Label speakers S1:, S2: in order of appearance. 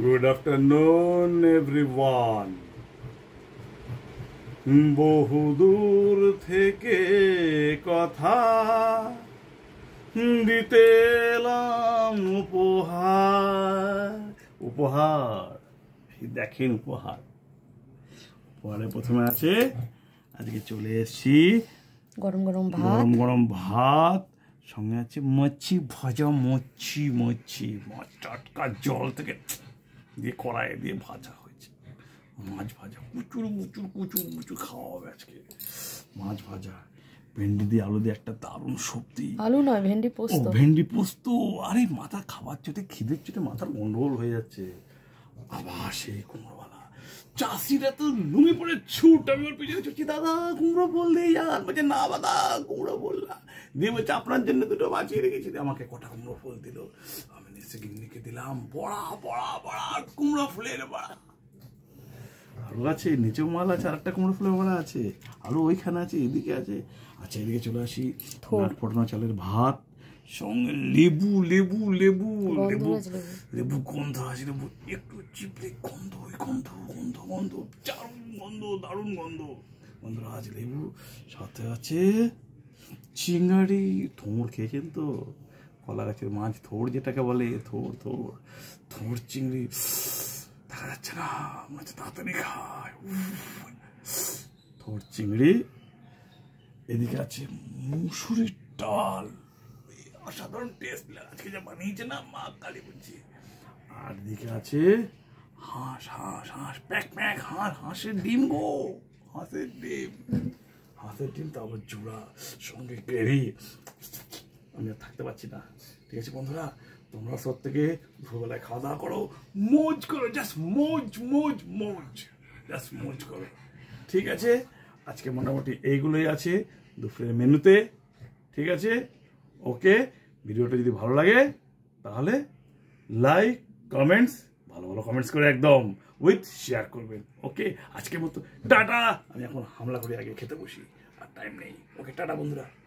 S1: Good afternoon, everyone. বহুদূর থেকে কথা দিতে এলাম উপহার উপহার দেখেন উপহার উপহারে প্রথমে আছে আজকে চলে এসেছি গরম গরম ভাত গরম গরম ভাত সঙ্গে আছে মচ্ছি ভজা মচ্ছি মচ্ছি টাটকা জল থেকে দিয়ে কড়াইয়ে দিয়ে ভাজা হয়েছে মাছ ভাজা কুচুর মুচুর কুচুর মুচুর খাওয়া হবে আজকে মাছ ভাজা ভেন্ডি দিয়ে আলু দিয়ে একটা দারুণ সবজি আলু নয় ভেন্ডি পোস্ত ভেন্ডি পোস্ত আরে মাথা খাবার চোটে খিদের চোটে মাথার গন্ডগোল হয়ে যাচ্ছে আবার সেই কুমড়োবালা চাষিরা তো নুমে পড়ে ছুট আমি ওর পিছনে ছুটছি দাদা কুমড়ো বল দিয়ে যান বলছে না বাদা কুমড়ো বললাম দিয়ে বলছে আপনার জন্য দুটো বাঁচিয়ে রেখেছি আমাকে কটা কুমড়ো ফল দিল দিলাম বড়া বড়া বড়া কুমড়া ফুলের বড়া আছে মাল আছে আর একটা ফুলের আছে ওইখানে আছে এদিকে আছে আচ্ছা এদিকে চলে আসি ফটনা চালের ভাত সঙ্গে লেবু লেবু লেবু লেবু লেবু গন্ধ আছে লেবু একটু চিপলে গন্ধ ওই গন্ধ গন্ধ গন্ধ দারুণ গন্ধ দারুণ গন্ধ গন্ধরা আছে লেবু সাথে আছে চিংড়ি তোমর খেয়েছেন তো কলা গাছের মাছ থোড় যেটাকে বলে থোড় থোড় থোড় চিংড়ি দেখা যাচ্ছে না মনে তাড়াতাড়ি খায় থোড় চিংড়ি এদিকে আছে মুসুরির ডাল অসাধারণ টেস্ট আজকে যা বানিয়েছে না মা কালী বলছি আর দিকে আছে হাঁস হাঁস হাঁস প্যাক প্যাক হাঁস হাঁসের ডিম গো হাঁসের ডিম হাঁসের ডিম তারপর জোড়া সঙ্গে গ্রেভি আমি আর থাকতে পারছি না ঠিক আছে বন্ধুরা তোমরা সব থেকে ভোরবেলায় খাওয়া দাওয়া করো মোজ করো জাস্ট মোজ মোজ মোজ জাস্ট মোজ করো ঠিক আছে আজকে মোটামুটি এইগুলোই আছে দুপুরের মেনুতে ঠিক আছে ওকে ভিডিওটা যদি ভালো লাগে তাহলে লাইক কমেন্টস ভালো ভালো কমেন্টস করে একদম উইথ শেয়ার করবেন ওকে আজকে মতো টাটা আমি এখন হামলা করে আগে খেতে বসি আর টাইম নেই ওকে টাটা বন্ধুরা